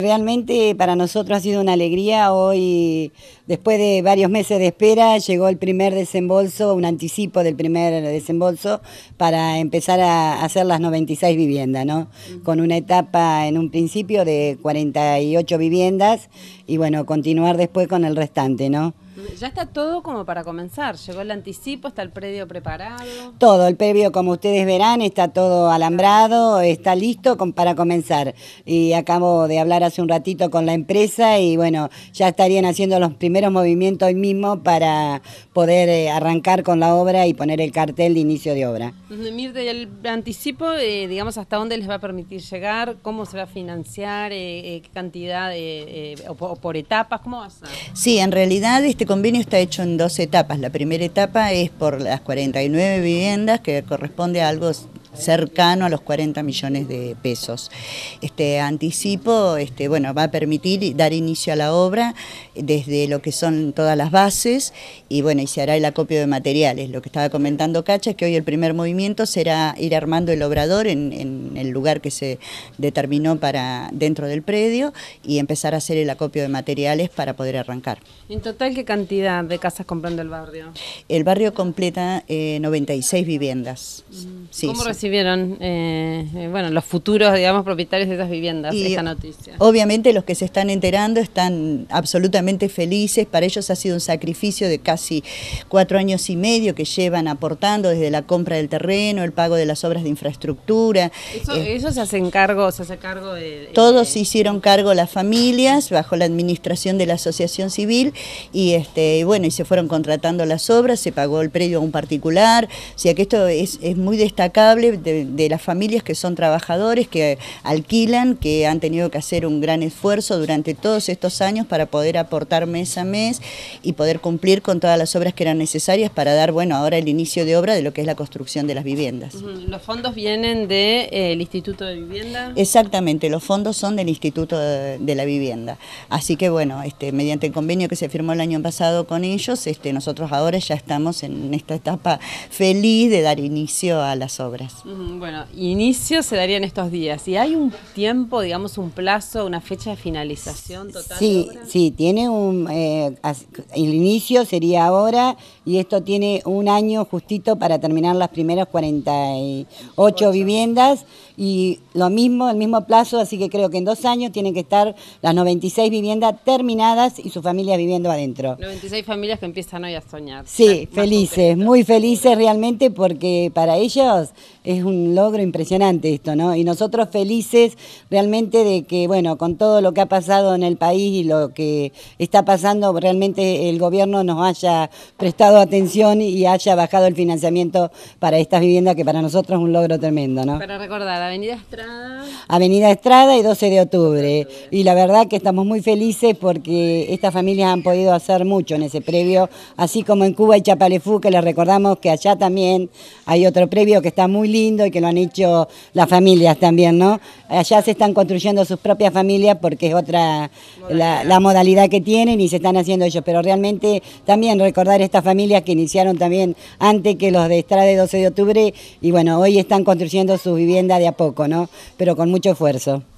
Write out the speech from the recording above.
Realmente para nosotros ha sido una alegría. Hoy, después de varios meses de espera, llegó el primer desembolso, un anticipo del primer desembolso para empezar a hacer las 96 viviendas, ¿no? Con una etapa en un principio de 48 viviendas y bueno, continuar después con el restante, ¿no? Ya está todo como para comenzar. Llegó el anticipo, está el predio preparado. Todo, el predio, como ustedes verán, está todo alambrado, está listo para comenzar. Y acabo de hablar hace un ratito con la empresa y bueno, ya estarían haciendo los primeros movimientos hoy mismo para poder eh, arrancar con la obra y poner el cartel de inicio de obra. Mirte, el anticipo, eh, digamos, hasta dónde les va a permitir llegar, cómo se va a financiar, eh, qué cantidad o, o, por etapas, ¿cómo va a ser? Sí, en realidad este el este convenio está hecho en dos etapas. La primera etapa es por las 49 viviendas, que corresponde a algo cercano a los 40 millones de pesos. Este anticipo este, bueno, va a permitir dar inicio a la obra desde lo que son todas las bases y bueno, y se hará el acopio de materiales. Lo que estaba comentando Cacha es que hoy el primer movimiento será ir armando el obrador en, el lugar que se determinó para dentro del predio y empezar a hacer el acopio de materiales para poder arrancar. ¿En total qué cantidad de casas comprando el barrio? El barrio completa 96 eh, viviendas. Mm. ¿Cómo sí, vieron eh, eh, bueno, los futuros, digamos, propietarios de esas viviendas, esta noticia. Obviamente los que se están enterando están absolutamente felices, para ellos ha sido un sacrificio de casi cuatro años y medio que llevan aportando desde la compra del terreno, el pago de las obras de infraestructura. Eso, eh, se se hace cargo de... Todos se hicieron cargo las familias bajo la administración de la asociación civil y, este, bueno, y se fueron contratando las obras, se pagó el predio a un particular, o sea que esto es, es muy destacable de, las familias que son trabajadores, que alquilan, que han tenido que hacer un gran esfuerzo durante todos estos años para poder aportar mes a mes y poder cumplir con todas las obras que eran necesarias para dar, bueno, ahora el inicio de obra de lo que es la construcción de las viviendas. ¿Los fondos vienen del eh, Instituto de Vivienda? Exactamente, los fondos son del Instituto de, la Vivienda. Así que, bueno, este, mediante el convenio que se firmó el año pasado con ellos, este, nosotros ahora ya estamos en esta etapa feliz de dar inicio a las obras. Bueno, inicio se daría en estos días. ¿Y hay un tiempo, digamos, un plazo, una fecha de finalización total? Sí, sí, tiene un. Eh, el inicio sería ahora y esto tiene un año justito para terminar las primeras 48 viviendas y lo mismo, el mismo plazo, así que creo que en dos años tienen que estar las 96 viviendas terminadas y su familia viviendo adentro. 96 familias que empiezan hoy a soñar. Sí, felices, muy felices realmente porque para ellos es un logro impresionante esto, ¿no? Y nosotros felices realmente de que, bueno, con todo lo que ha pasado en el país y lo que está pasando, realmente el gobierno nos haya prestado atención y haya bajado el financiamiento para estas viviendas, que para nosotros es un logro tremendo, ¿no? Para recordar, Avenida Estrada. Avenida Estrada y 12 de octubre. Y la verdad que estamos muy felices porque estas familias han podido hacer mucho en ese previo, así como en Cuba y Chapalefú, que les recordamos que allá también hay otro previo que está muy lindo y que lo han hecho las familias también, ¿no? Allá se están construyendo sus propias familias porque es otra la, modalidad que tienen y se están haciendo ellos, pero realmente también recordar estas familias que iniciaron también antes que los de de 12 de octubre y bueno, hoy están construyendo su vivienda de a poco, ¿no? Pero con mucho esfuerzo.